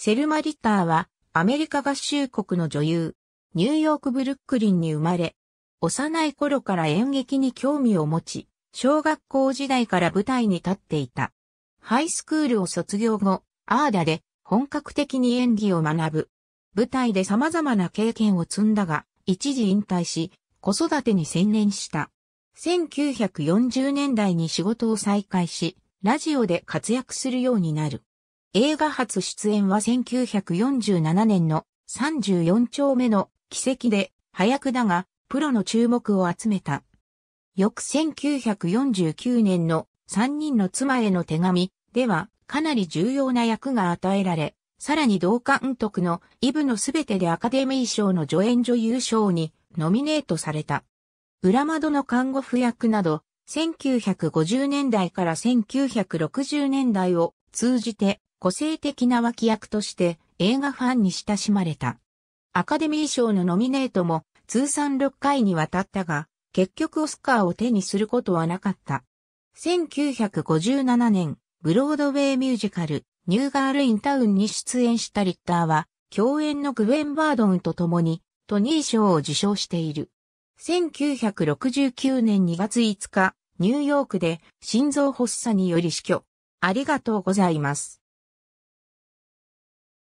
セルマ・リッターはアメリカ合衆国の女優、ニューヨーク・ブルックリンに生まれ、幼い頃から演劇に興味を持ち、小学校時代から舞台に立っていた。ハイスクールを卒業後、アーダで本格的に演技を学ぶ。舞台で様々な経験を積んだが、一時引退し、子育てに専念した。1940年代に仕事を再開し、ラジオで活躍するようになる。映画初出演は1947年の34丁目の奇跡で、早くだが、プロの注目を集めた。翌1949年の3人の妻への手紙では、かなり重要な役が与えられ、さらに同監督のイブのすべてでアカデミー賞の助演女優賞にノミネートされた。裏窓の看護婦役など、1950年代から1960年代を通じて個性的な脇役として映画ファンに親しまれた。アカデミー賞のノミネートも通算6回にわたったが、結局オスカーを手にすることはなかった。1957年、ブロードウェイミュージカル、ニューガール・イン・タウンに出演したリッターは、共演のグウェン・バードンと共に、トニー賞を受賞している。1969年2月5日、ニューヨークで心臓発作により死去。ありがとうございます。